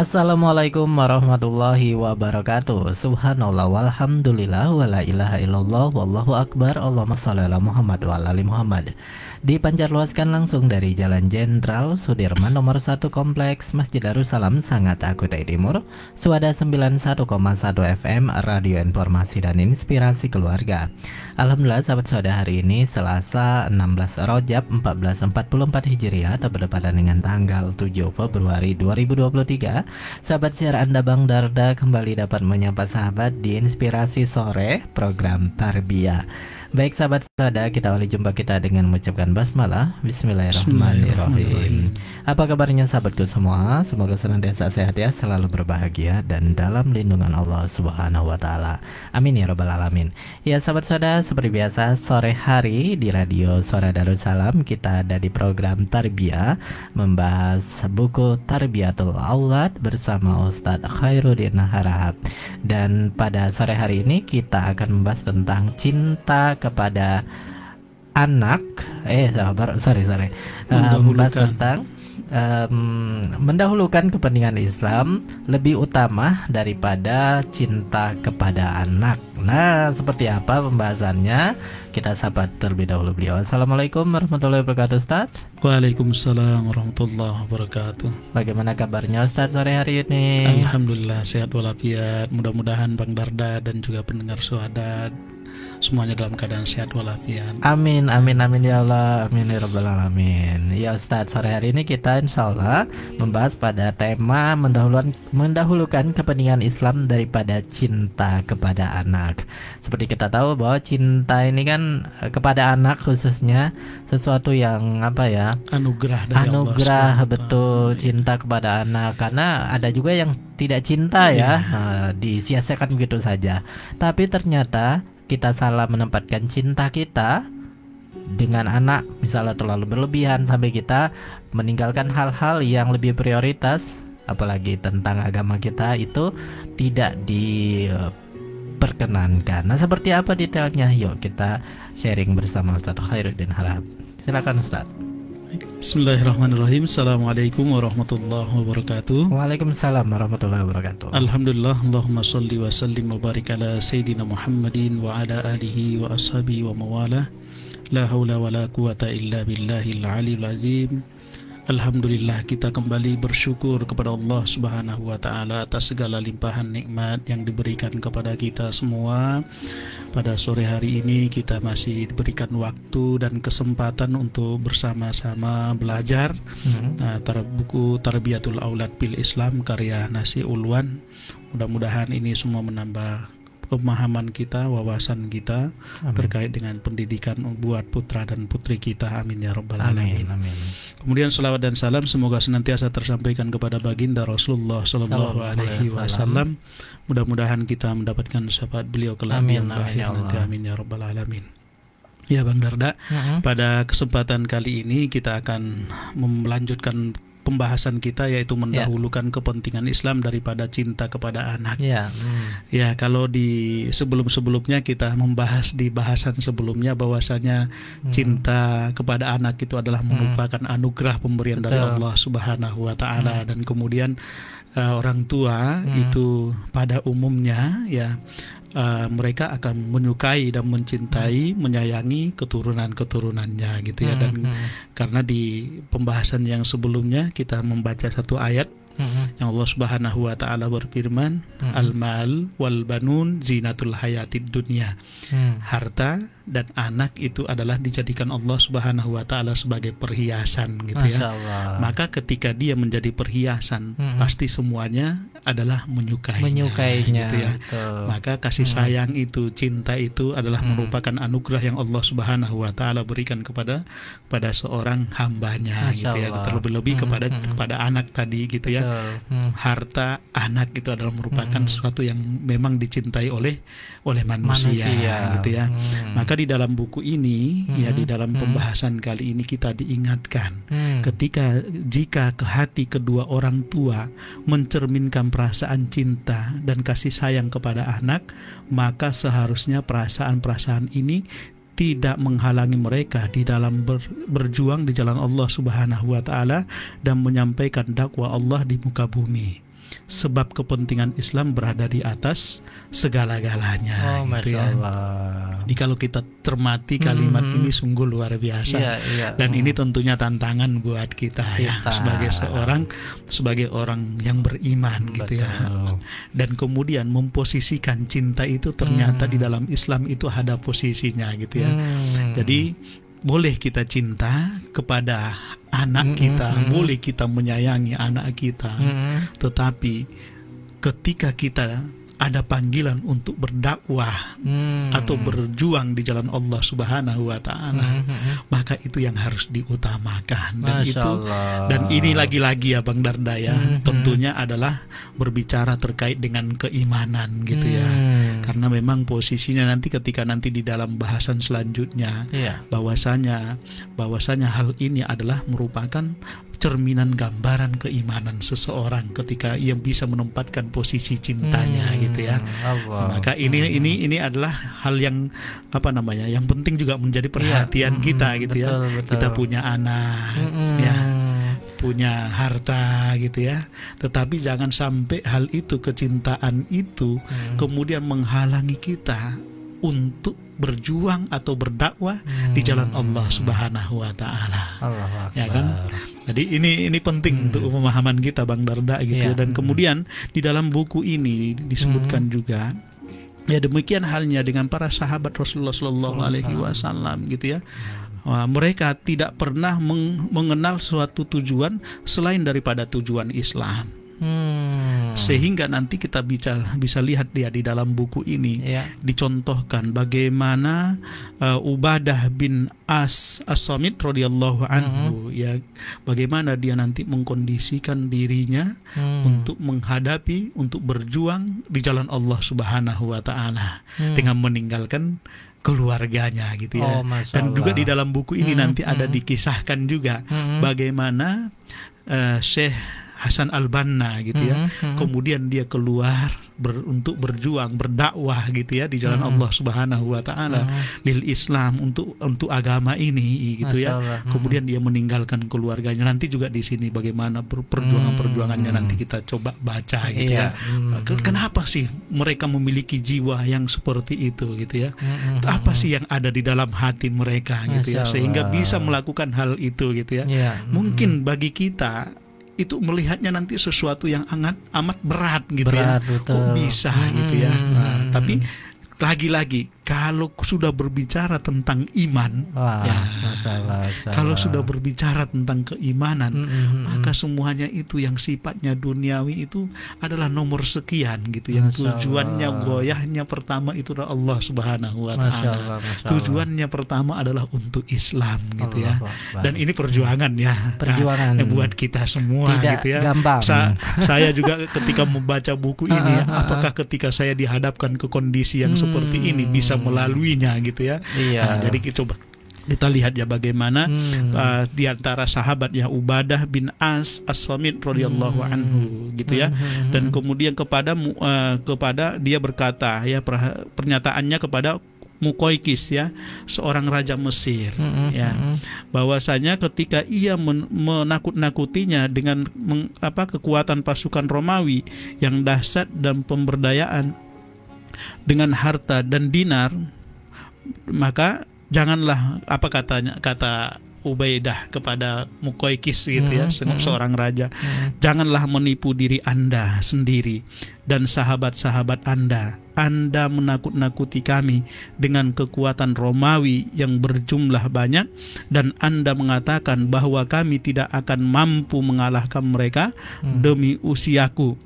Assalamualaikum warahmatullahi wabarakatuh Subhanallah walhamdulillah Wala ilaha illallah Wallahu akbar Allahumma salli ala Muhammad wa ala Muhammad dipancarluaskan langsung dari Jalan Jenderal Sudirman nomor 1 Kompleks Masjid Darussalam sangat Kutai Timur, Suada 91,1 FM Radio Informasi dan Inspirasi Keluarga. Alhamdulillah sahabat suada hari ini Selasa 16 Rojab 1444 Hijriah atau berdepan dengan tanggal 7 Februari 2023. Sahabat siar Anda Bang Darda kembali dapat menyapa sahabat di Inspirasi Sore program Tarbiyah. Baik sahabat saudara kita awali jumpa kita dengan mengucapkan basmalah Bismillahirrahmanirrahim. Apa kabarnya sahabatku semua? Semoga senantiasa sehat ya, selalu berbahagia dan dalam lindungan Allah Subhanahu wa taala. Amin ya rabbal alamin. Ya sahabat saudara seperti biasa sore hari di radio Suara Darussalam kita ada di program tarbiyah membahas buku Tarbiyatul Aulad bersama Ustadz Khairuddin Harahap. Dan pada sore hari ini kita akan membahas tentang cinta kepada anak eh sabar sorry sorry uh, membahas tentang um, mendahulukan kepentingan Islam lebih utama daripada cinta kepada anak. Nah, seperti apa pembahasannya? Kita sapa terlebih dahulu beliau. Assalamualaikum warahmatullahi wabarakatuh, Ustaz. Waalaikumsalam warahmatullahi wabarakatuh. Bagaimana kabarnya Ustaz sore hari ini? Alhamdulillah sehat walafiat. Mudah-mudahan Bang Darda dan juga pendengar suadat semuanya dalam keadaan sehat walafiat. Amin, amin, amin ya Allah, amin ya rabbal alamin. Ya Ustadz, sore hari ini kita insya Allah membahas pada tema mendahulukan mendahulukan kepentingan Islam daripada cinta kepada anak. Seperti kita tahu bahwa cinta ini kan eh, kepada anak khususnya sesuatu yang apa ya? Anugerah dari Anugerah Allah betul cinta kepada anak karena ada juga yang tidak cinta ya ya. Nah, disiasakan begitu saja. Tapi ternyata kita salah menempatkan cinta kita dengan anak misalnya terlalu berlebihan sampai kita meninggalkan hal-hal yang lebih prioritas apalagi tentang agama kita itu tidak diperkenankan. Nah, seperti apa detailnya? Yuk kita sharing bersama Ustadz Khairuddin Harab. Silakan Ustadz. Bismillahirrahmanirrahim Assalamualaikum warahmatullahi wabarakatuh Waalaikumsalam warahmatullahi wabarakatuh Alhamdulillah Allahumma salli wa sallim wa barik ala Sayyidina Muhammadin wa ala alihi wa ashabihi wa mawala La hawla wa la quwata illa billahi al-alim billahil aliyul azim Alhamdulillah kita kembali bersyukur kepada Allah Subhanahu wa taala atas segala limpahan nikmat yang diberikan kepada kita semua. Pada sore hari ini kita masih diberikan waktu dan kesempatan untuk bersama-sama belajar mm-hmm. nah, uh, buku Tarbiyatul Aulad Bil Islam karya Nasi Ulwan. Mudah-mudahan ini semua menambah pemahaman kita, wawasan kita amin. terkait dengan pendidikan buat putra dan putri kita. Amin ya rabbal alamin. Amin. Kemudian selawat dan salam semoga senantiasa tersampaikan kepada baginda Rasulullah sallallahu alaihi wasallam. Mudah-mudahan kita mendapatkan syafaat beliau kelak yang ya nanti. Amin ya rabbal alamin. Ya Bang Darda, uh mm-hmm. -huh. pada kesempatan kali ini kita akan melanjutkan pembahasan kita yaitu ya. mendahulukan yeah. kepentingan Islam daripada cinta kepada anak. Yeah. Hmm. Ya, kalau di sebelum-sebelumnya kita membahas di bahasan sebelumnya bahwasanya hmm. cinta kepada anak itu adalah hmm. merupakan hmm. anugerah pemberian Betul. dari Allah Subhanahu wa taala hmm. dan kemudian uh, orang tua hmm. itu pada umumnya ya uh, mereka akan menyukai dan mencintai, hmm. menyayangi keturunan-keturunannya gitu ya. Hmm, dan hmm. karena di pembahasan yang sebelumnya kita membaca satu ayat hmm. hmm. yang Allah Subhanahu wa taala berfirman, hmm, hmm. "Al-mal wal banun zinatul hayatid dunya." Hmm. Harta dan anak itu adalah dijadikan Allah Subhanahu wa taala sebagai perhiasan gitu ya. Masya ya. Allah. Maka ketika dia menjadi perhiasan, hmm. pasti semuanya adalah menyukainya, menyukainya gitu ya. Maka kasih hmm. sayang hmm. itu, cinta itu adalah hmm. merupakan anugerah yang Allah Subhanahu wa taala berikan kepada pada seorang hambanya Masya gitu ya. Terlebih-lebih hmm. kepada hmm. kepada anak tadi gitu ya. Hmm. Harta anak itu adalah merupakan hmm. sesuatu yang memang dicintai oleh oleh manusia, manusia. gitu ya. Hmm. Maka di dalam buku ini hmm. ya di hmm. dalam hmm. pembahasan kali ini kita diingatkan hmm. ketika jika ke hati kedua orang tua mencerminkan perasaan cinta dan kasih sayang kepada anak, maka seharusnya perasaan-perasaan ini tidak menghalangi mereka di dalam ber, berjuang di jalan Allah Subhanahu wa taala dan menyampaikan dakwah Allah di muka bumi sebab kepentingan Islam berada di atas segala-galanya. Oh, gitu ya. Jadi kalau kita cermati kalimat mm -hmm. ini sungguh luar biasa. Yeah, yeah. Dan mm. ini hmm. tentunya tantangan buat kita, ya, kita ya sebagai seorang sebagai orang yang beriman Betul. gitu ya. Dan kemudian memposisikan cinta itu ternyata mm. di hmm. dalam Islam itu ada posisinya gitu ya. Mm. Jadi boleh kita cinta kepada anak mm -hmm. kita, boleh kita menyayangi anak kita, mm -hmm. tetapi ketika kita ada panggilan untuk berdakwah hmm. atau berjuang di jalan Allah Subhanahu wa taala hmm, hmm, hmm. maka itu yang harus diutamakan dan Masya itu Allah. dan ini lagi-lagi ya Bang Darda ya hmm. hmm. tentunya adalah berbicara terkait dengan keimanan gitu ya. hmm. ya karena memang posisinya nanti ketika nanti di dalam bahasan selanjutnya yeah. bahwasanya bahwasanya hal ini adalah merupakan cerminan gambaran keimanan seseorang ketika ia bisa menempatkan posisi cintanya hmm, gitu ya. Allah. Maka ini hmm. ini ini adalah hal yang apa namanya yang penting juga menjadi iya. perhatian hmm, gitu ya, kita hmm, gitu betul, ya. Betul. Kita punya anak hmm, ya punya harta gitu ya. Tetapi jangan sampai hal itu kecintaan itu hmm. kemudian menghalangi kita untuk berjuang atau berdakwah hmm. di jalan Allah Subhanahu wa taala. Ya kan? Jadi ini ini penting hmm. untuk pemahaman kita Bang Darda gitu ya. ya. dan hmm. kemudian di dalam buku ini disebutkan hmm. juga Ya demikian halnya dengan para sahabat Rasulullah Shallallahu Alaihi Wasallam gitu ya. Hmm. Wah, mereka tidak pernah meng mengenal suatu tujuan selain daripada tujuan Islam. Hmm. Hmm. Sehingga nanti kita bisa bisa lihat dia di dalam buku ini yeah. dicontohkan bagaimana uh, Ubadah bin As As-Samit radhiyallahu anhu hmm. ya bagaimana dia nanti mengkondisikan dirinya mm. untuk menghadapi untuk berjuang di jalan Allah Subhanahu wa taala mm. dengan meninggalkan keluarganya gitu ya. Oh, Dan juga di dalam buku ini hmm, nanti ada hmm. dikisahkan juga hmm. bagaimana uh, Syekh Hasan Al Banna gitu ya. Mm-hmm, mm-hmm. Kemudian dia keluar ber, untuk berjuang, berdakwah gitu ya di jalan mm-hmm. Allah Subhanahu wa taala mm-hmm. lil Islam untuk untuk agama ini gitu ya. Masya Allah. ya. Mm-hmm. Kemudian dia meninggalkan keluarganya. Nanti juga di sini bagaimana perjuangan-perjuangannya mm-hmm. nanti kita coba baca gitu yeah. ya. Mm-hmm. Kenapa sih mereka memiliki jiwa yang seperti itu gitu ya? Mm-hmm. Apa sih yang ada di dalam hati mereka gitu ya? Masya ya sehingga bisa melakukan hal itu gitu ya. Yeah. Mm-hmm. Mungkin bagi kita itu melihatnya nanti sesuatu yang amat amat berat gitu ya. berat, ya betul. kok bisa hmm. gitu ya hmm, hmm, nah, hmm, tapi lagi-lagi kalau sudah berbicara tentang iman, Wah, ya, masalah, masalah. kalau sudah berbicara tentang keimanan, mm -hmm. maka mm. semuanya itu yang sifatnya duniawi itu adalah nomor sekian gitu, yang masalah. tujuannya goyahnya pertama itu adalah Allah Subhanahu Wa Taala. Tujuannya pertama adalah untuk Islam gitu ya, dan ini perjuangan ya, perjuangan ya, buat kita semua Tidak gitu ya. Gampang. Sa saya juga ketika membaca buku ini, ah, ah, ah, apakah ketika saya dihadapkan ke kondisi yang mm, seperti ini hmm. bisa melaluinya gitu ya. Iya. Nah, jadi kita coba kita lihat ya bagaimana hmm. uh, di antara sahabat ya Ubadah bin As As-Samit radhiyallahu hmm. anhu gitu ya hmm. hmm. dan kemudian kepada uh, kepada dia berkata ya per, pernyataannya kepada Mukoikis ya seorang raja Mesir hmm. hmm ya bahwasanya ketika ia men menakut-nakutinya dengan meng apa kekuatan pasukan Romawi yang dahsyat dan pemberdayaan dengan harta dan dinar maka janganlah apa katanya kata Ubaidah kepada Mukoikis gitu ya hmm, seorang hmm. raja hmm. janganlah menipu diri Anda sendiri dan sahabat-sahabat Anda Anda menakut-nakuti kami dengan kekuatan Romawi yang berjumlah banyak dan Anda mengatakan bahwa kami tidak akan mampu mengalahkan mereka hmm. demi usiaku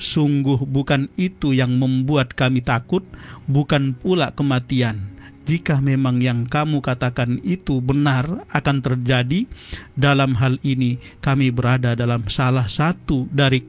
Sungguh bukan itu yang membuat kami takut, bukan pula kematian. Jika memang yang kamu katakan itu benar akan terjadi, dalam hal ini kami berada dalam salah satu dari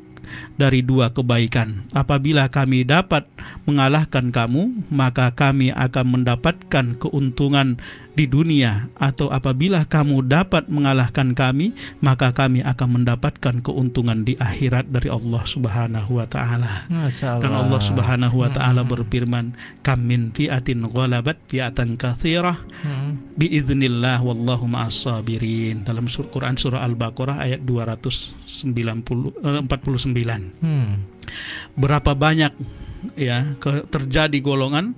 dari dua kebaikan. Apabila kami dapat mengalahkan kamu, maka kami akan mendapatkan keuntungan di dunia atau apabila kamu dapat mengalahkan kami maka kami akan mendapatkan keuntungan di akhirat dari Allah Subhanahu wa taala. Dan Allah Subhanahu wa taala hmm. berfirman, "Kam min fi'atin ghalabat fi'atan katsirah hmm. biiznillah wallahu maasabirin Dalam surah Quran surah Al-Baqarah ayat 290 eh, hmm. Berapa banyak ya terjadi golongan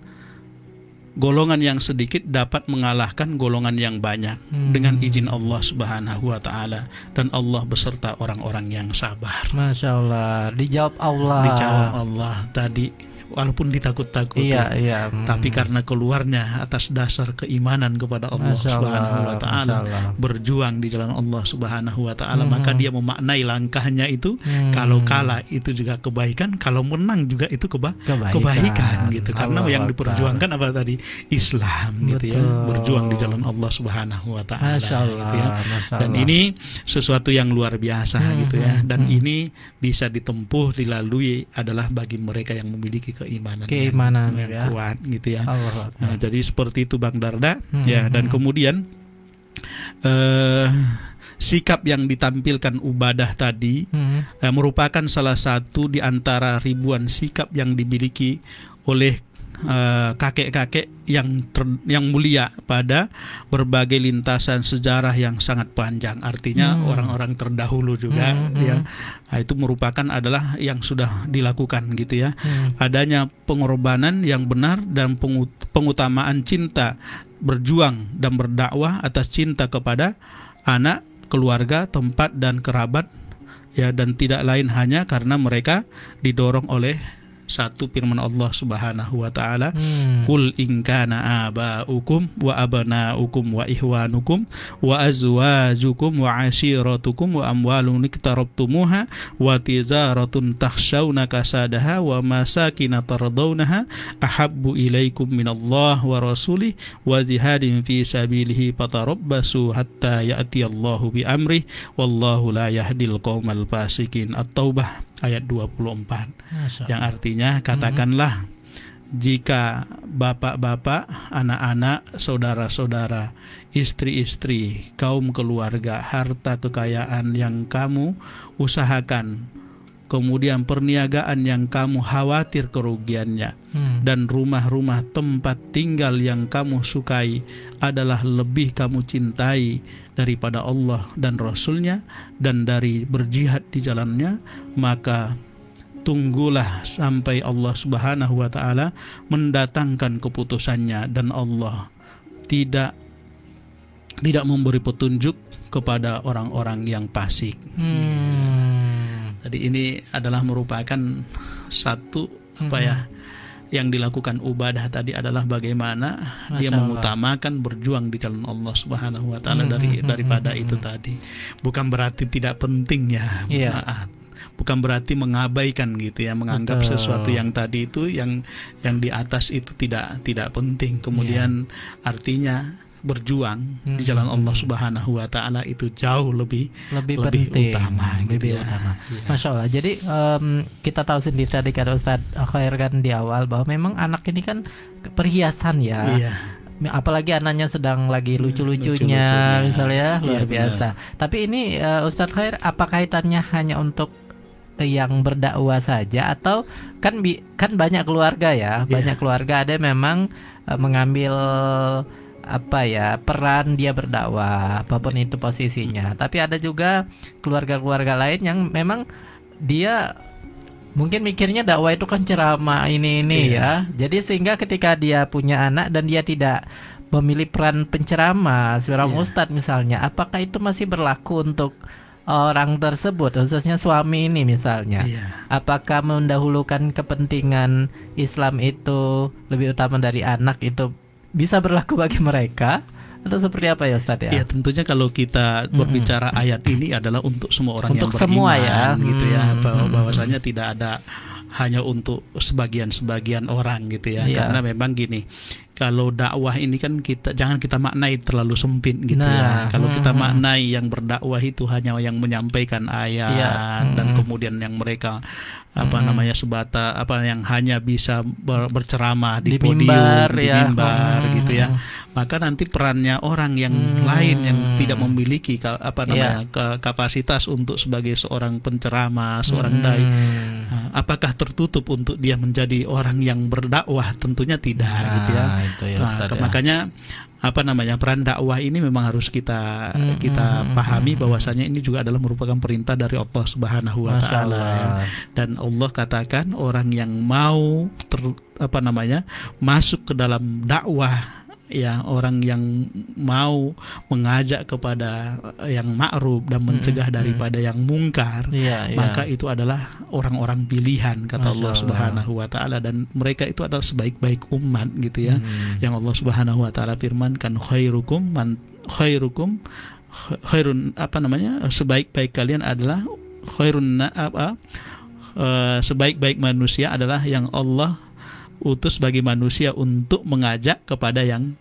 golongan yang sedikit dapat mengalahkan golongan yang banyak hmm. dengan izin Allah Subhanahu wa taala dan Allah beserta orang-orang yang sabar. Masya Allah dijawab Allah. Dijawab Allah tadi walaupun ditakut-takuti. Iya, iya. Tapi hmm. karena keluarnya atas dasar keimanan kepada Allah Masya Subhanahu wa taala, berjuang di jalan Allah Subhanahu wa taala, hmm. maka dia memaknai langkahnya itu hmm. kalau kalah itu juga kebaikan, kalau menang juga itu keba kebaikan. kebaikan gitu. Karena yang diperjuangkan apa tadi? Islam Betul. gitu ya, berjuang di jalan Allah Subhanahu wa taala gitu ya. Dan ini sesuatu yang luar biasa hmm. gitu ya. Hmm, Dan hmm. ini bisa ditempuh dilalui adalah bagi mereka yang memiliki keimanan, keimanan yang, ya. kuat gitu ya. Allah. Nah, jadi seperti itu Bang Darda hmm, ya dan hmm. kemudian uh, sikap yang ditampilkan ubadah tadi hmm. uh, merupakan salah satu di antara ribuan sikap yang dimiliki oleh Eh, kakek-kakek yang ter, yang mulia pada berbagai lintasan sejarah yang sangat panjang. Artinya hmm. orang-orang hmm. terdahulu juga hmm, hmm, ya. Nah, itu merupakan adalah yang sudah dilakukan gitu ya. Hmm. Adanya pengorbanan yang benar dan pengut pengutamaan cinta berjuang dan berdakwah atas cinta kepada anak, keluarga, tempat dan kerabat ya dan tidak lain hanya karena mereka didorong oleh satu firman Allah Subhanahu wa taala hmm. kul in kana abaukum wa abnaukum wa ihwanukum wa azwajukum wa ashiratukum wa amwalun iktarabtumuha wa tijaratun takhshawna kasadaha wa masakin tardawnaha ahabbu ilaikum Allah wa rasulih wa jihadin fi sabilihi fatarabbasu hatta ya'ti Allahu bi amri wallahu la yahdil qaumal fasikin at-taubah ayat 24 Masa. yang artinya hmm. katakanlah Jika bapak-bapak, anak-anak, saudara-saudara, istri-istri, kaum keluarga, harta kekayaan yang kamu usahakan kemudian perniagaan yang kamu khawatir kerugiannya, hmm. dan rumah-rumah tempat tinggal yang kamu sukai adalah lebih kamu cintai daripada Allah dan Rasulnya dan dari berjihad di jalannya, maka tunggulah sampai Allah Subhanahu wa taala mendatangkan keputusannya dan Allah tidak tidak memberi petunjuk kepada orang-orang yang pasik. Hmm. Jadi ini adalah merupakan satu apa ya mm-hmm. yang dilakukan ubadah tadi adalah bagaimana Masya dia mengutamakan Allah. berjuang di jalan Allah Subhanahu wa taala hmm, dari mm-hmm. daripada hmm, itu tadi. Bukan berarti tidak penting ya. Yeah. bukan berarti mengabaikan gitu ya menganggap Betul. sesuatu yang tadi itu yang yang di atas itu tidak tidak penting kemudian yeah. artinya berjuang hmm. di jalan Allah Subhanahu wa taala itu jauh lebih lebih, lebih penting, utama lebih gitu ya. utama. Ya. Masya Allah. Jadi um, kita tahu sendiri tadi kata Ustaz Khair kan di awal bahwa memang anak ini kan perhiasan ya. Iya apalagi anaknya sedang lagi hmm, lucu-lucunya Lucu misalnya ya, luar biasa. Benar. Tapi ini uh, e, Ustadz Khair apa kaitannya hanya untuk yang berdakwah saja atau kan bi kan banyak keluarga ya, yeah. banyak keluarga ada memang uh, mengambil apa ya peran dia berdakwah apapun itu posisinya. Hmm. Tapi ada juga keluarga-keluarga lain yang memang dia mungkin mikirnya dakwah itu kan ceramah ini ini iya. ya. Jadi sehingga ketika dia punya anak dan dia tidak memilih peran penceramah, seorang yeah. ustadz misalnya, apakah itu masih berlaku untuk orang tersebut, khususnya suami ini misalnya? Yeah. Apakah mendahulukan kepentingan Islam itu lebih utama dari anak itu bisa berlaku bagi mereka atau seperti apa ya Ustaz ya? Ya tentunya kalau kita berbicara mm -hmm. ayat ini adalah untuk semua orang untuk yang beriman semua ya. gitu ya bahwa bahwasanya tidak ada hanya untuk sebagian-sebagian orang gitu ya. ya. Karena memang gini, kalau dakwah ini kan kita jangan kita maknai terlalu sempit gitu ya. nah, ya. Kalau hmm, kita hmm. maknai yang berdakwah itu hanya yang menyampaikan ayat iya, hmm, dan hmm. kemudian yang mereka apa hmm, namanya sebata apa yang hanya bisa berceramah di, di podium, mimbar, di ya. mimbar gitu ya. Maka nanti perannya orang yang hmm, lain yang tidak memiliki apa iya. namanya ke kapasitas untuk sebagai seorang penceramah, seorang hmm. dai eh, apakah tertutup untuk dia menjadi orang yang berdakwah? Tentunya tidak nah, gitu ya nah, itu ya, nah, Ustaz, ya. makanya apa namanya peran dakwah ini memang harus kita hmm, kita hmm, pahami hmm, bahwasanya ini juga adalah merupakan perintah dari Allah Subhanahu wa taala ya. dan Allah katakan orang yang mau ter, apa namanya masuk ke dalam dakwah ya orang yang mau mengajak kepada eh, yang ma'ruf dan mencegah mm -hmm. daripada yang mungkar yeah, yeah. maka itu adalah orang-orang pilihan kata Allah Subhanahu wa taala dan mereka itu adalah sebaik-baik umat gitu ya mm. yang Allah Subhanahu wa taala firmankan khairukum man khairukum khairun apa namanya sebaik-baik kalian adalah khairun apa eh, sebaik-baik manusia adalah yang Allah utus bagi manusia untuk mengajak kepada yang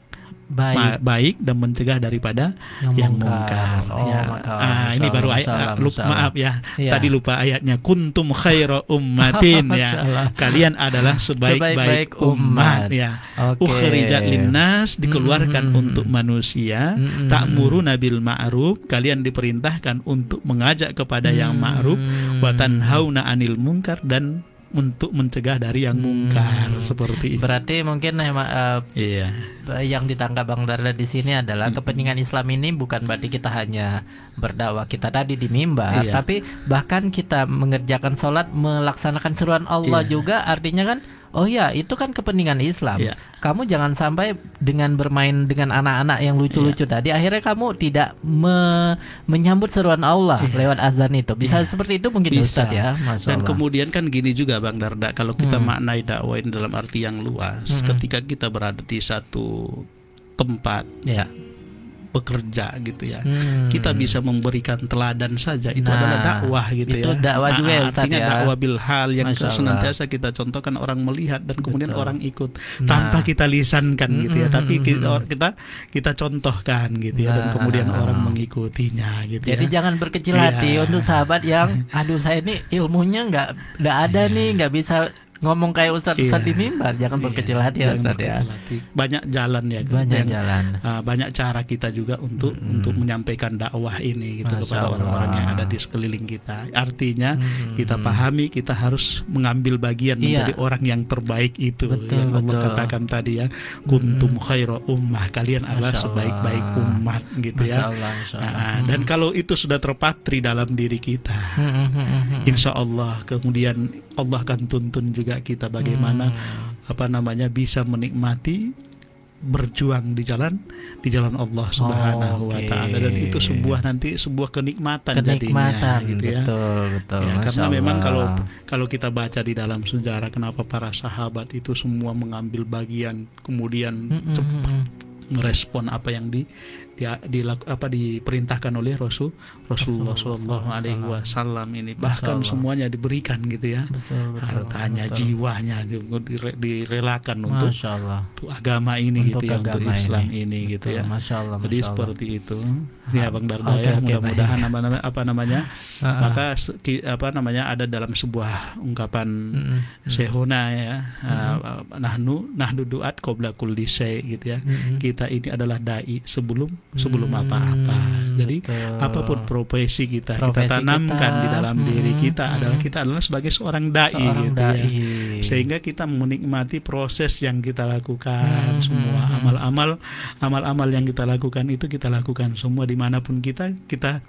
baik, baik dan mencegah daripada yang, mungkar. Oh, ya. ah, ini baru ayat lupa maaf ya. ya. Tadi lupa ayatnya kuntum khairu ummatin ya. Kalian adalah sebaik-baik umat ya. Okay. Ukhrijat linnas dikeluarkan mm -hmm. untuk manusia, mm -hmm. ta'muru nabil ma'ruf, kalian diperintahkan untuk mengajak kepada mm -hmm. yang ma'ruf, wa tanhauna anil mungkar dan untuk mencegah dari yang hmm. mungkar seperti itu. Berarti mungkin eh, ma, uh, iya. Eh, yang ditangkap Bang Darla di sini adalah hmm. kepentingan Islam ini bukan berarti kita hanya berdakwah kita tadi di mimbar, iya. tapi bahkan kita mengerjakan sholat melaksanakan seruan Allah iya. juga artinya kan oh iya, itu kan kepentingan Islam. Yeah. Kamu jangan sampai dengan bermain dengan anak-anak yang lucu-lucu yeah. tadi akhirnya kamu tidak me menyambut seruan Allah yeah. lewat azan itu. Bisa yeah. seperti itu mungkin Bisa. Ustaz ya. Masya Dan Allah. kemudian kan gini juga Bang Darda kalau kita hmm. maknai dakwah dalam arti yang luas hmm. ketika kita berada di satu tempat ya pekerja gitu ya. Hmm. Kita bisa memberikan teladan saja. Itu nah, adalah dakwah gitu itu ya. Itu dakwah nah, juga nah, artinya ya. dakwah bil hal yang senantiasa kita contohkan orang melihat dan kemudian Betul. orang ikut nah. tanpa kita lisankan gitu ya. Hmm, Tapi hmm, hmm, kita, kita contohkan gitu ya dan nah. kemudian orang mengikutinya gitu Jadi ya. jangan berkecil hati ya. untuk sahabat yang aduh saya ini ilmunya nggak nggak ada ya. nih, iya. nggak bisa ngomong kayak ustadz iya. ustadz yeah. di mimbar jangan yeah. berkecil hati ya ustadz ya hati. banyak jalan ya kan? banyak Dan, jalan uh, banyak cara kita juga untuk untuk menyampaikan dakwah ini gitu Masya kepada orang-orang yang ada di sekeliling kita artinya kita pahami kita harus mengambil bagian yeah. menjadi orang yang terbaik itu betul, yang Allah betul. katakan tadi ya kuntum mm -hmm. ummah kalian adalah sebaik-baik umat gitu ya. Masya ya Allah. Nah, dan kalau itu sudah terpatri dalam diri kita insya Allah kemudian Allah akan tuntun juga kita bagaimana hmm. apa namanya bisa menikmati berjuang di jalan di jalan Allah Subhanahu wa oh, taala dan itu sebuah nanti sebuah kenikmatan, kenikmatan jadinya gitu ya. Betul, betul. Ya, karena Allah. memang kalau kalau kita baca di dalam sejarah kenapa para sahabat itu semua mengambil bagian kemudian mm -mm. cepat merespon apa yang di di, di apa diperintahkan oleh Rasul Rasulullah Shallallahu Alaihi Wasallam ini bahkan semuanya diberikan gitu ya betul, betul, hartanya jiwanya direlakan untuk Untuk agama ini untuk gitu ya untuk Islam ini, ini gitu ya Masya Allah, Masya jadi Allah. seperti itu ah, ya Bang Darda okay, ya mudah-mudahan apa, apa namanya ah, ah. maka apa namanya ada dalam sebuah ungkapan sehona ya nahnu nahdu duat qabla kulli gitu ya kita ini adalah dai sebelum sebelum apa-apa Hmm, Jadi betul. apapun profesi kita, profesi kita tanamkan kita, di dalam hmm, diri kita hmm. adalah hmm. kita adalah sebagai seorang dai gitu seorang gitu dai. ya. Sehingga kita menikmati proses yang kita lakukan, hmm, hmm semua amal-amal amal-amal yang kita lakukan itu kita lakukan semua dimanapun kita kita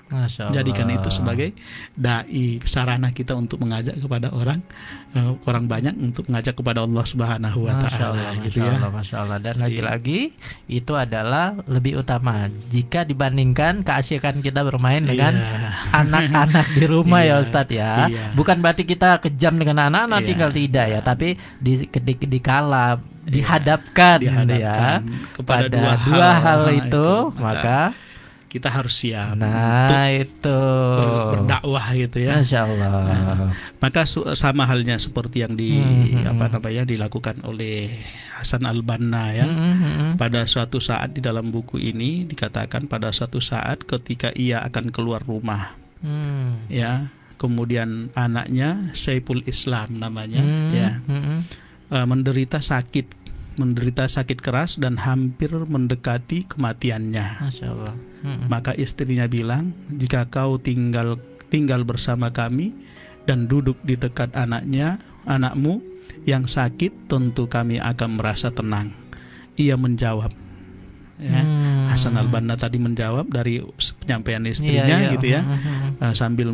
jadikan itu sebagai dai sarana kita untuk mengajak kepada orang uh, orang banyak untuk mengajak kepada Allah Subhanahu wa taala gitu ya. Allah, Masya Allah. Dan iya. lagi-lagi itu adalah lebih utama jika dibandingkan keasyikan kita bermain dengan iya. anak-anak yeah. di rumah yeah. ya iya. Ustad ya. Yeah. Bukan berarti kita kejam dengan anak-anak yeah. tinggal tidak ya, iya. tapi di di, di kala dihadapkan, dihadapkan ya kepada pada dua hal, hal itu, itu maka kita harus siap nah itu berdakwah gitu ya Masya Allah nah, maka sama halnya seperti yang di hmm, apa namanya dilakukan oleh Hasan Al Banna ya hmm, pada suatu saat di dalam buku ini dikatakan pada suatu saat ketika ia akan keluar rumah hmm. ya kemudian anaknya Saiful Islam namanya hmm, ya hmm. menderita sakit menderita sakit keras dan hampir mendekati kematiannya. Hmm. Maka istrinya bilang, jika kau tinggal tinggal bersama kami dan duduk di dekat anaknya, anakmu yang sakit, tentu kami akan merasa tenang. Ia menjawab, ya. Hmm. Hasan Al Banna tadi menjawab dari penyampaian istrinya yeah, yeah. gitu ya hmm, sambil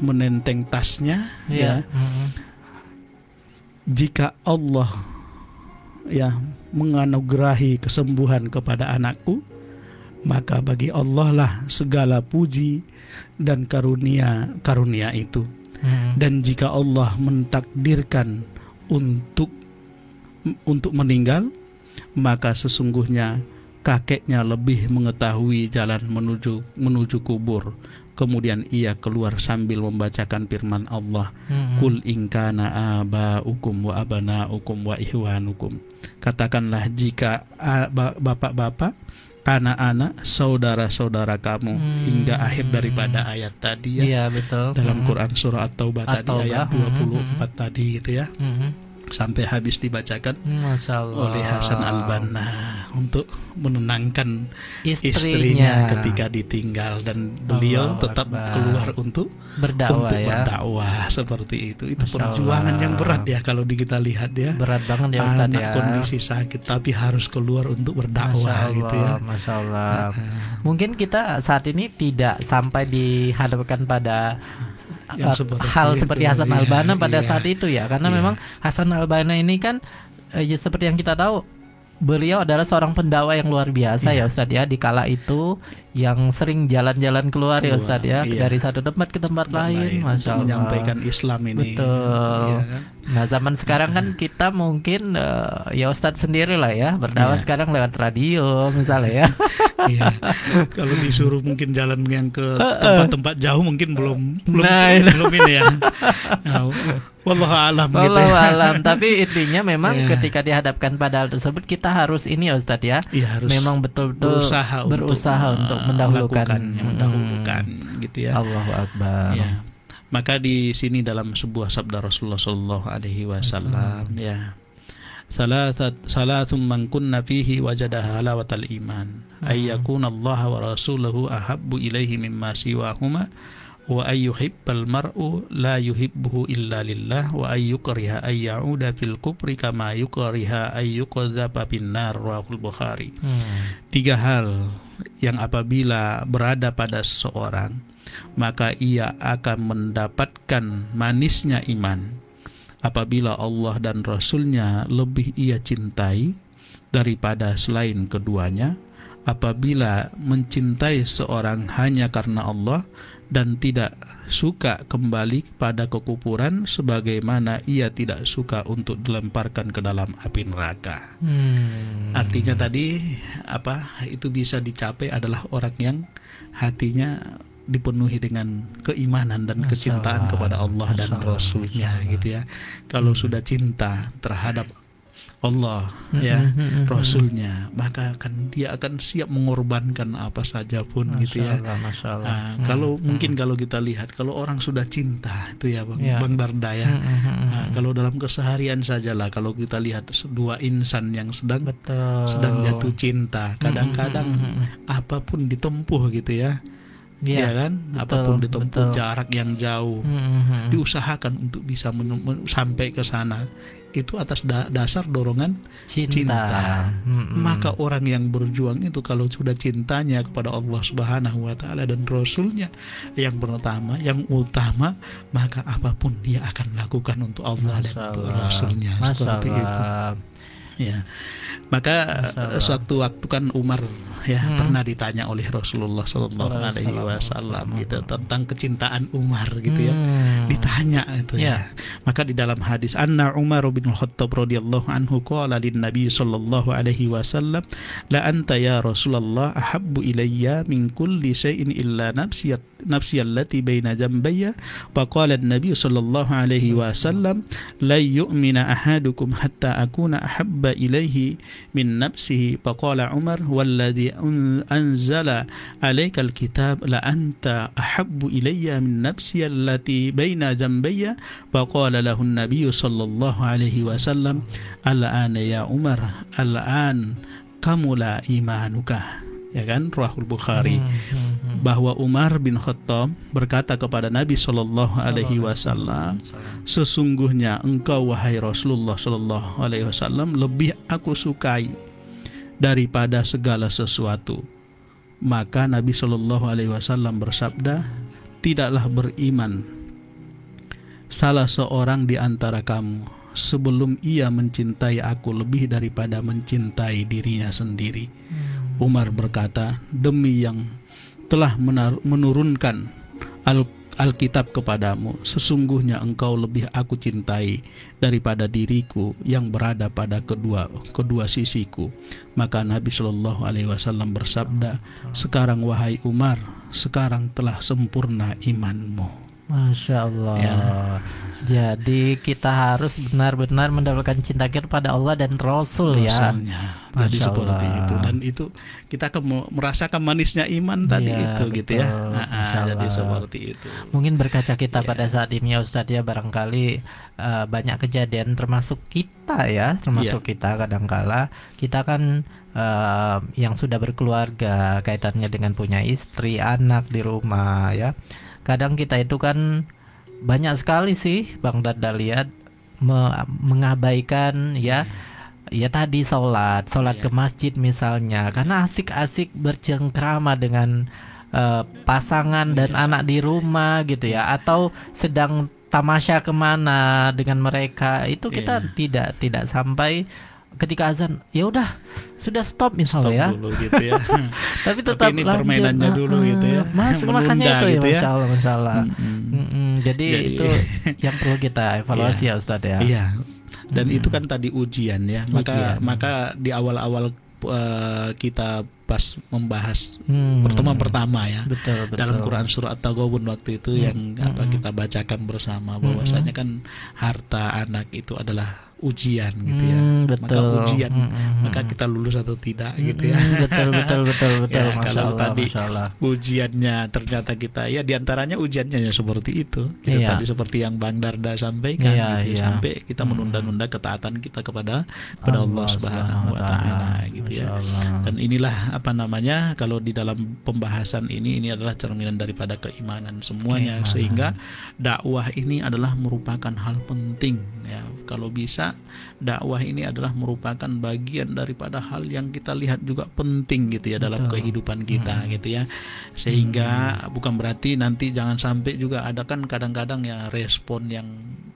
menenteng tasnya yeah. ya. Hmm. Jika Allah ya menganugerahi kesembuhan kepada anakku maka bagi Allah lah segala puji dan karunia karunia itu hmm. dan jika Allah mentakdirkan untuk untuk meninggal maka sesungguhnya kakeknya lebih mengetahui jalan menuju menuju kubur kemudian ia keluar sambil membacakan firman Allah hmm. kul ingkana abaukum wa abanaukum wa ihwanukum katakanlah jika bapak-bapak anak-anak saudara-saudara kamu hmm. hingga akhir daripada ayat tadi ya, ya betul. dalam hmm. Quran surah At-Taubah At tadi ayat 24 hmm. tadi gitu ya hmm sampai habis dibacakan oleh Hasan Al Banna untuk menenangkan istrinya. istrinya ketika ditinggal dan beliau Allah tetap Akbar. keluar untuk berdakwah ya. seperti itu itu Masya perjuangan Allah. yang berat ya kalau kita lihat ya berat banget ya Ustaz ya kondisi sakit tapi harus keluar untuk berdakwah Masya Allah, gitu ya Masya Allah. mungkin kita saat ini tidak sampai dihadapkan pada yang seperti hal itu, seperti Hasan iya, Albana pada iya, saat itu ya karena iya. memang Hasan Albana ini kan eh, ya seperti yang kita tahu beliau adalah seorang pendawa yang luar biasa yeah. ya Ustadz ya di kala itu yang sering jalan-jalan keluar ya Ustaz ya iya. dari satu tempat ke tempat, Dan lain, lain masya Allah menyampaikan Islam ini gitu, betul ya, kan? nah zaman sekarang kan kita mungkin uh, ya Ustadz sendiri lah ya berdakwah iya. sekarang lewat radio misalnya ya iya. kalau disuruh mungkin jalan yang ke tempat-tempat jauh mungkin belum belum nah, belum ini ya nah, Wallahu alam gitu ya. Wallahu gitu alam tapi intinya memang yeah. ketika dihadapkan pada hal tersebut kita harus ini ya Ustadz ya, ya harus memang betul-betul berusaha, berusaha untuk mendahulukan mendahulukan hmm. gitu ya Allahu akbar ya maka di sini dalam sebuah sabda Rasulullah Shallallahu Alaihi Wasallam ya salatun man kunna fihi wajada halawatal iman hmm. Allah wa rasuluhu ahabbu ilaihi mimma siwahuma wa ayyuhibbal mar'u la yuhibbuhu illa lillah wa ayyukriha ayyauda fil kubri kama yukriha ayyukadzaba nar rahul bukhari hmm. tiga hal yang apabila berada pada seseorang maka ia akan mendapatkan manisnya iman apabila Allah dan Rasulnya lebih ia cintai daripada selain keduanya apabila mencintai seorang hanya karena Allah dan tidak suka kembali pada kekupuran sebagaimana ia tidak suka untuk dilemparkan ke dalam api neraka. Hmm. Artinya tadi apa itu bisa dicapai adalah orang yang hatinya dipenuhi dengan keimanan dan kecintaan kepada Allah dan Rasulnya gitu ya. Kalau hmm. sudah cinta terhadap Allah ya Rasulnya maka akan dia akan siap mengorbankan apa saja pun Masya gitu ya Allah, Nah, mm-hmm. kalau mungkin kalau kita lihat kalau orang sudah cinta itu ya Bang, yeah. bang Darda ya hmm nah, kalau dalam keseharian sajalah kalau kita lihat dua insan yang sedang Betul. sedang jatuh cinta kadang-kadang hmm apapun ditempuh gitu ya Ya, ya kan betul, apapun ditempuh jarak yang jauh mm-hmm. diusahakan untuk bisa sampai ke sana itu atas da dasar dorongan cinta. cinta. Mm hmm. Maka orang yang berjuang itu kalau sudah cintanya kepada Allah Subhanahu wa taala dan rasulnya yang pertama, yang utama, maka apapun dia akan lakukan untuk Allah Masalah. dan untuk rasulnya Masalah. seperti itu. Ya. Maka suatu waktu kan Umar ya hmm. pernah ditanya oleh Rasulullah Shallallahu Alaihi Wasallam gitu tentang kecintaan Umar gitu ya hmm. ditanya itu yeah. ya maka di dalam hadis Anna Umar bin Khattab radhiyallahu anhu qala lin Nabi Sallallahu Alaihi Wasallam la anta ya Rasulullah ahabbu ilayya min kulli shay'in illa nafsiyat نفسي التي بين جنبي وقال النبي صلى الله عليه وسلم لن يؤمن أحدكم حتى أكون أحب إليه من نفسه فقال عمر والذي أنزل عليك الكتاب لأنت أحب إلي من نفسي التي بين جنبي وقال له النبي صلى الله عليه وسلم الآن يا عمر الآن كمل إيمانك ya kan Ruahul Bukhari hmm, hmm, hmm. bahwa Umar bin Khattab berkata kepada Nabi Shallallahu Alaihi Wasallam sesungguhnya engkau wahai Rasulullah Shallallahu Alaihi Wasallam lebih aku sukai daripada segala sesuatu maka Nabi Shallallahu Alaihi Wasallam bersabda tidaklah beriman salah seorang di antara kamu sebelum ia mencintai aku lebih daripada mencintai dirinya sendiri. Hmm. Umar berkata, "Demi yang telah menurunkan Al Alkitab kepadamu, sesungguhnya engkau lebih aku cintai daripada diriku yang berada pada kedua kedua sisiku. Maka Nabi Shallallahu Alaihi Wasallam bersabda, sekarang wahai Umar, sekarang telah sempurna imanmu. Masya Allah. Ya. Jadi kita harus benar-benar mendapatkan cinta kita pada Allah dan Rasul ya. Rasulnya. Iya, gitu ya. Nah, ah, Masya Jadi Allah. seperti itu dan itu kita ke merasakan manisnya iman tadi ya, itu betul. gitu ya. Nah, Allah. jadi seperti itu. Mungkin berkaca kita ya. pada saat ini ya Ustaz ya barangkali uh, banyak kejadian termasuk kita ya, termasuk ya. kita kadangkala kita kan uh, yang sudah berkeluarga kaitannya dengan punya istri, anak di rumah ya kadang kita itu kan banyak sekali sih Bang Dada lihat me mengabaikan ya iya. ya tadi sholat sholat yeah. ke iya. masjid misalnya karena asik-asik bercengkrama dengan uh, pasangan dan yeah. anak di rumah gitu ya atau sedang tamasya kemana dengan mereka itu kita yeah. tidak tidak sampai ketika azan ya udah sudah stop misalnya stop ya. dulu gitu ya. Tapi tetap Tapi ini lanjut. permainannya uh, dulu gitu ya. Mas makanya itu ya, gitu ya, ya. masalah Allah, -hmm. -hmm. Jadi, Jadi itu yang perlu kita evaluasi ya Ustadz ya. Iya. Dan -hmm. itu kan tadi ujian ya. Maka ujian. maka di awal-awal uh, kita pas membahas hmm. pertemuan pertama ya betul, betul. dalam Quran surah At-Taghabun waktu itu hmm. yang hmm. kita bacakan bersama bahwasanya hmm. kan harta anak itu adalah ujian gitu ya. Hmm, betul. Maka ujian, hmm, hmm, maka hmm. kita lulus atau tidak hmm, gitu ya. Hmm, betul betul betul betul. ya, kalau Allah, tadi ujiannya ternyata kita ya diantaranya ujiannya ya seperti itu. Gitu, iya. tadi seperti yang Bang Darda sampaikan iya, gitu ya. iya. sampai kita hmm. menunda-nunda ketaatan kita kepada kepada Allah, Allah Subhanahu wa taala gitu ya. Dan inilah apa namanya kalau di dalam pembahasan ini ini adalah cerminan daripada keimanan semuanya keimanan. sehingga dakwah ini adalah merupakan hal penting ya. Kalau bisa dakwah ini adalah merupakan bagian daripada hal yang kita lihat juga penting gitu ya dalam Betul. kehidupan kita hmm. gitu ya sehingga hmm. bukan berarti nanti jangan sampai juga ada kan kadang-kadang ya respon yang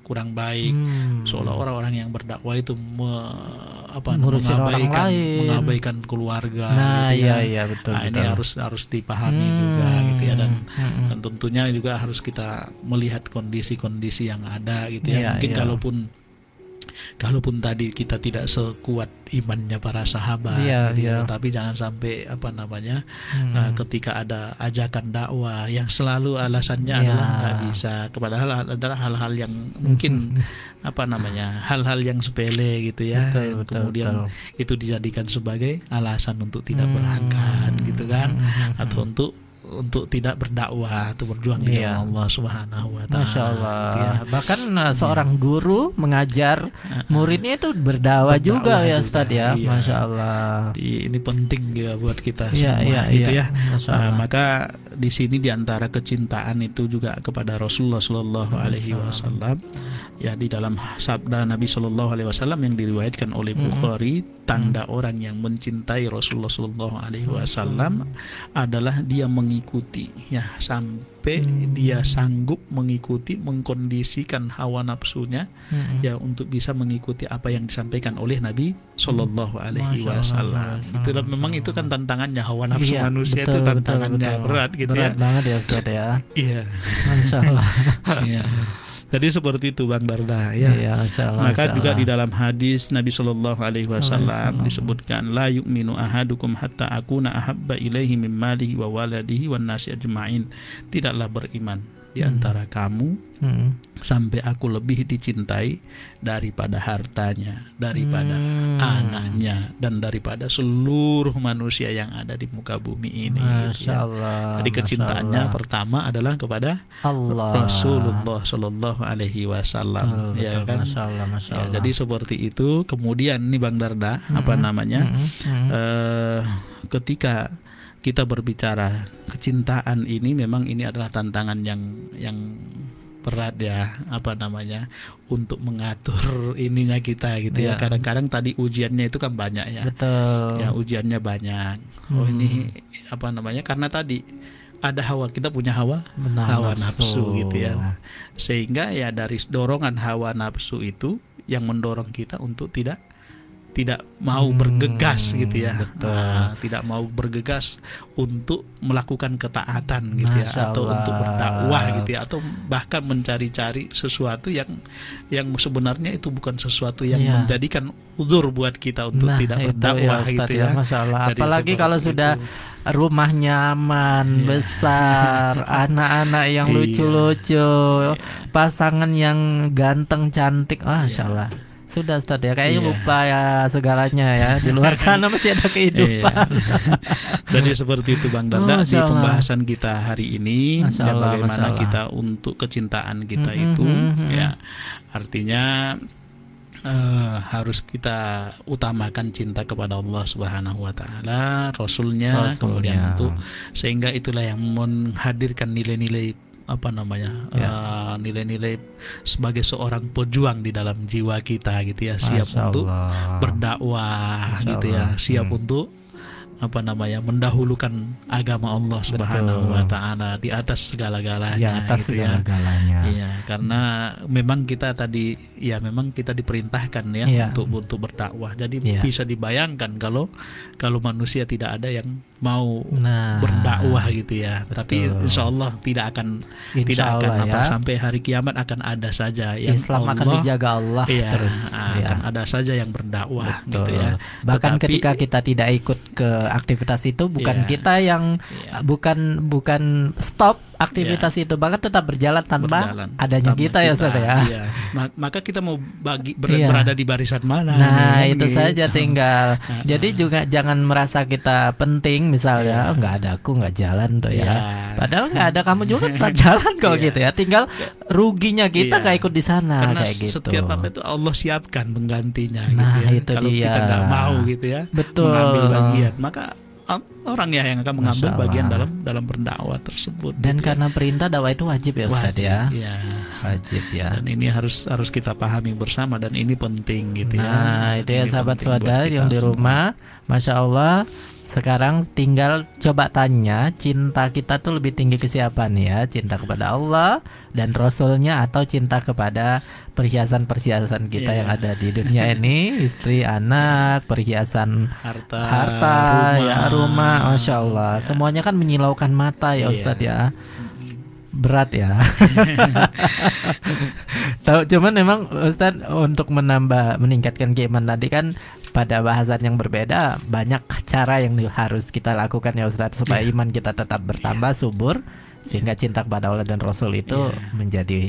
kurang baik hmm. seolah orang orang yang berdakwah itu me, apa mengabaikan mengabaikan keluarga nah gitu ya. iya iya betul, nah, betul ini harus harus dipahami hmm. juga gitu ya dan, hmm. dan tentunya juga harus kita melihat kondisi-kondisi yang ada gitu ya, ya mungkin iya. kalaupun kalaupun tadi kita tidak sekuat imannya para sahabat yeah, gitu, yeah. Ya, iya. tapi jangan sampai apa namanya hmm. uh, ketika ada ajakan dakwah yang selalu alasannya yeah. adalah nggak bisa padahal adalah hal-hal yang mungkin apa namanya hal-hal yang sepele gitu ya betul, betul, kemudian betul. itu dijadikan sebagai alasan untuk tidak hmm. berangkat gitu kan hmm. hmm, hmm. atau untuk untuk tidak berdakwah atau berjuang di jalan iya. Allah Subhanahu wa taala. Masyaallah. Gitu ya. Bahkan uh, seorang guru mengajar muridnya itu berdakwah juga, ya Ustaz ya. ya. Masya Allah. ini penting ya buat kita iya, iya, gitu ya, semua ya, gitu ya. ya. Masya Allah. Nah, maka di sini di antara kecintaan itu juga kepada Rasulullah Shallallahu Alaihi Wasallam ya di dalam sabda Nabi Shallallahu Alaihi Wasallam yang diriwayatkan oleh Bukhari mm-hmm. tanda orang yang mencintai Rasulullah Shallallahu Alaihi Wasallam adalah dia mengikuti ya sampai sampai hmm. dia sanggup mengikuti mengkondisikan hawa nafsunya hmm. ya untuk bisa mengikuti apa yang disampaikan oleh Nabi Shallallahu hmm. Alaihi Wasallam itu memang itu kan tantangannya hawa nafsu iya, manusia betul, itu tantangannya betul, betul. berat gitu berat ya banget ya Ustaz ya iya Masya Allah iya Jadi seperti itu Bang Barda ya. ya salah, Maka salah. juga di dalam hadis Nabi Shallallahu Alaihi Wasallam disebutkan la yu'minu ahadukum hatta akuna ahabba ilaihi min malihi wa waladihi wan nasi ajma'in. Tidaklah beriman di hmm. antara kamu hmm. sampai aku lebih dicintai daripada hartanya, daripada hmm. anaknya dan daripada seluruh manusia yang ada di muka bumi ini. Gitu ya. Jadi kecintaannya Allah. pertama adalah kepada Allah. Rasulullah Shallallahu Alaihi Wasallam. Oh, ya kan? Masya Allah, Ya, jadi seperti itu. Kemudian nih Bang Darda, hmm. apa namanya? Hmm. Hmm. Uh, ketika kita berbicara kecintaan ini memang ini adalah tantangan yang yang berat ya apa namanya untuk mengatur ininya kita gitu ya iya. kadang-kadang tadi ujiannya itu kan banyak ya betul ya ujiannya banyak oh hmm. ini apa namanya karena tadi ada hawa kita punya hawa Menang hawa nafsu. nafsu gitu ya sehingga ya dari dorongan hawa nafsu itu yang mendorong kita untuk tidak tidak mau hmm, bergegas gitu ya betul. Nah, tidak mau bergegas untuk melakukan ketaatan gitu ya, Masya ya atau untuk berdakwah gitu ya atau bahkan mencari-cari sesuatu yang yang sebenarnya itu bukan sesuatu yang ya. menjadikan udur buat kita untuk nah, tidak ya, berdakwah ya, gitu ya, ya apalagi kalau itu. sudah rumah nyaman yeah. besar anak-anak yang iya. lucu-lucu yeah. pasangan yang ganteng cantik ah oh, yeah. Allah sudah Ustaz ya kayaknya yeah. lupa ya segalanya ya di luar sana masih ada kehidupan yeah. jadi seperti itu Bang Danda oh, di pembahasan kita hari ini masalah, dan bagaimana kita untuk kecintaan kita mm -hmm, itu mm -hmm. ya artinya uh, harus kita utamakan cinta kepada Allah Subhanahu wa taala, rasulnya, rasulnya, kemudian untuk sehingga itulah yang menghadirkan nilai-nilai apa namanya ya. eh, nilai-nilai yeah. uh, sebagai seorang pejuang di dalam jiwa kita gitu ya siap untuk berdakwah gitu ya siap hmm. untuk apa namanya mendahulukan agama Allah Subhanahu wa taala di atas segala-galanya gitu ya, gitu segala-galanya. Ya. Iya, karena memang kita tadi ya memang kita diperintahkan ya, ya. untuk untuk berdakwah. Jadi ya. bisa dibayangkan kalau kalau manusia tidak ada yang mau nah, berdakwah gitu ya. Betul. Tapi insya Allah tidak akan insya tidak akan Allah, apa ya. sampai hari kiamat akan ada saja yang Islam Allah, akan dijaga Allah ya, terus akan ya. ada saja yang berdakwah betul. gitu ya. Bahkan Tetapi, ketika kita tidak ikut ke aktivitas itu bukan yeah. kita yang yeah. bukan bukan stop aktivitas yeah. itu bahkan tetap berjalan tanpa berjalan, adanya tanpa kita, ya, kita ya saudara ya. iya. Maka kita mau bagi ber, iya. berada di barisan mana? Nah itu gitu. saja tinggal. nah, Jadi nah. juga jangan merasa kita penting misalnya ya. Iya. nggak ada aku nggak jalan tuh ya. yeah. Padahal nggak ada kamu juga tetap jalan kok yeah. gitu ya. Tinggal ruginya kita iya. nggak ikut di sana Karena kayak gitu. setiap apa itu Allah siapkan penggantinya. Nah gitu ya. itu Kalau dia. kita nggak mau gitu ya. Betul. Mengambil bagian maka orang ya yang akan mengambil bagian dalam dalam berdakwah tersebut. Dan gitu ya. karena ya. perintah dakwah itu wajib ya Ustaz wajib, ya. ya. Wajib ya. Dan ini harus harus kita pahami bersama dan ini penting gitu nah, ya. Nah, itu ya sahabat saudara yang di rumah, masya Allah sekarang tinggal coba tanya cinta kita tuh lebih tinggi ke siapa nih ya? Cinta kepada Allah dan Rasulnya atau cinta kepada perhiasan-perhiasan kita yeah. yang ada di dunia ini, istri, anak, perhiasan, harta, harta ya, rumah. ya rumah, masya Allah. Yeah. Semuanya kan menyilaukan mata ya iya. Ustadz yeah. ya berat ya. Tahu cuman memang Ustaz untuk menambah meningkatkan keimanan tadi kan pada bahasan yang berbeda banyak cara yang harus kita lakukan ya Ustaz supaya iya. iman kita tetap bertambah yeah. subur iya. sehingga yeah. cinta kepada Allah dan Rasul itu yeah. menjadi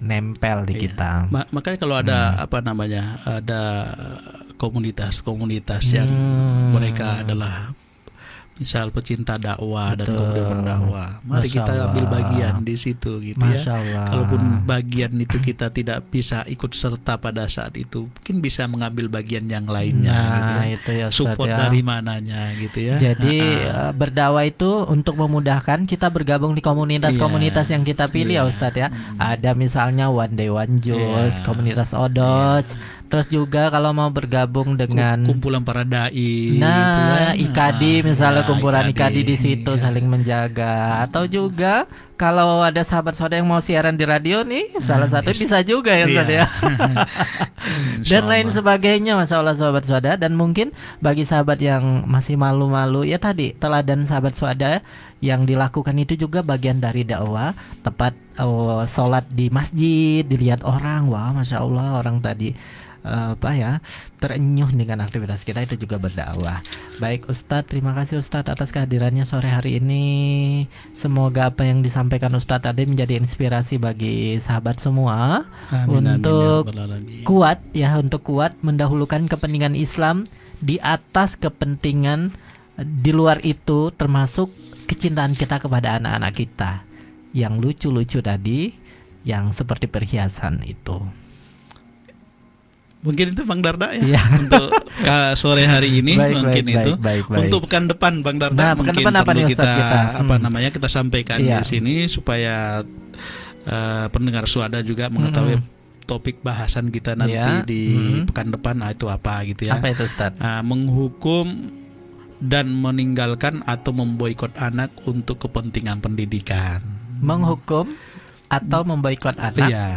nempel di yeah. kita. Ma makanya kalau ada hmm. apa namanya ada komunitas-komunitas yang hmm. mereka adalah misal pecinta dakwah Betul. dan kemudian berdakwah. Mari kita ambil bagian di situ gitu ya. Masya ya. Allah. Kalaupun bagian itu kita tidak bisa ikut serta pada saat itu, mungkin bisa mengambil bagian yang lainnya nah, gitu ya. Itu ya Support ya. dari mananya gitu ya. Jadi uh, berdakwah itu untuk memudahkan kita bergabung di komunitas-komunitas yeah. yang kita pilih yeah. ya iya. Ustadz ya. Hmm. Ada misalnya One Day One Juice, yeah. komunitas Odot. yeah Terus juga kalau mau bergabung dengan kumpulan para dai, gitu nah gitu ya. IKD ah, misalnya ya, kumpulan IKD, di iya. situ ya. saling menjaga atau juga kalau ada sahabat saudara yang mau siaran di radio nih, hmm, salah satu bisa juga ya saudara. Iya. Ya. dan lain sebagainya, masya Allah sahabat saudara. Dan mungkin bagi sahabat yang masih malu-malu, ya tadi teladan sahabat saudara yang dilakukan itu juga bagian dari dakwah. Tepat oh, sholat di masjid, dilihat orang, wah masya Allah orang tadi apa ya terenyuh dengan aktivitas kita itu juga berdakwah. Baik Ustadz, terima kasih Ustadz atas kehadirannya sore hari ini. Semoga apa yang disampaikan Ustadz tadi menjadi inspirasi bagi sahabat semua amin, untuk amin, ya, kuat ya untuk kuat mendahulukan kepentingan Islam di atas kepentingan eh, di luar itu termasuk kecintaan kita kepada anak-anak kita yang lucu-lucu tadi yang seperti perhiasan itu. Mungkin itu Bang Darda ya, yeah. untuk sore hari ini baik, mungkin baik, itu. Baik, baik, baik. Untuk pekan depan Bang Darda nah, mungkin depan perlu apa kita, kita hmm. apa namanya kita sampaikan yeah. di sini supaya uh, pendengar suada juga mengetahui hmm topik bahasan kita nanti yeah. di hmm. pekan depan nah, itu apa gitu ya. Apa itu Ustaz? Uh, nah, menghukum dan meninggalkan atau memboikot anak untuk kepentingan pendidikan. Menghukum atau memboikot anak? Iya.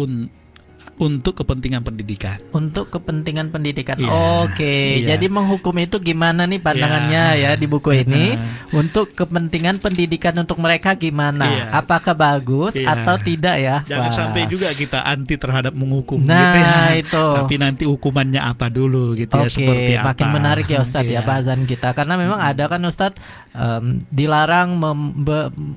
Un untuk kepentingan pendidikan. Untuk kepentingan pendidikan. Yeah. Oke, okay. Iya. yeah. jadi menghukum itu gimana nih pandangannya ya, ya di buku ini? Iya. Untuk kepentingan pendidikan untuk mereka gimana? Yeah. Apakah bagus yeah. atau tidak ya? Jangan Wah. sampai juga kita anti terhadap menghukum nah, gitu ya. itu. Tapi nanti hukumannya apa dulu gitu okay. ya seperti apa. makin menarik ya Ustadz ya bahasan iya. kita karena memang ada kan Ustadz um, dilarang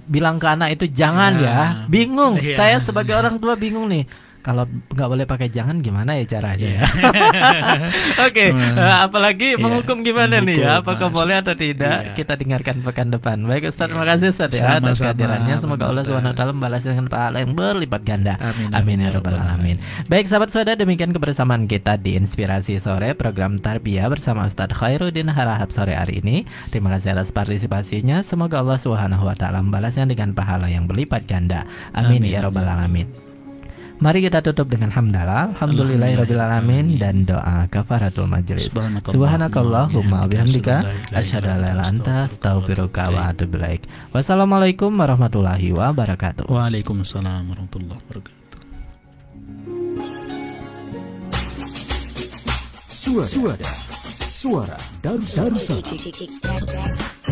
bilang ke anak itu jangan ya. Bingung. Saya sebagai orang tua bingung nih kalau nggak boleh pakai jangan gimana ya caranya? Yeah. Oke, okay. hmm. Eh, apalagi yeah. menghukum gimana menghukum, nih ya? Apakah mas. boleh atau tidak? Yeah. Kita dengarkan pekan depan. Baik Ustaz, yeah. Iya. kasih Ustaz ya atas kehadirannya. Semoga Allah SWT membalas dengan pahala yang berlipat ganda. Amin. Ya amin ya rabbal alamin. Baik sahabat saudara, demikian kebersamaan kita di Inspirasi Sore program Tarbiyah bersama Ustaz Khairuddin Harahap sore hari ini. Terima kasih atas partisipasinya. Semoga Allah Subhanahu wa taala membalasnya dengan pahala yang berlipat ganda. Amin, Amin. ya rabbal alamin. Mari kita tutup dengan hamdalah. Alhamdulillahirrahmanirrahim dan doa kafaratul majelis. Subhanakallahumma bihamdika. Asyhadu an la ilaha anta wa atubu ilaik. Wassalamualaikum warahmatullahi wabarakatuh. Waalaikumsalam warahmatullahi wabarakatuh. Suara, suara, suara, Darussalam.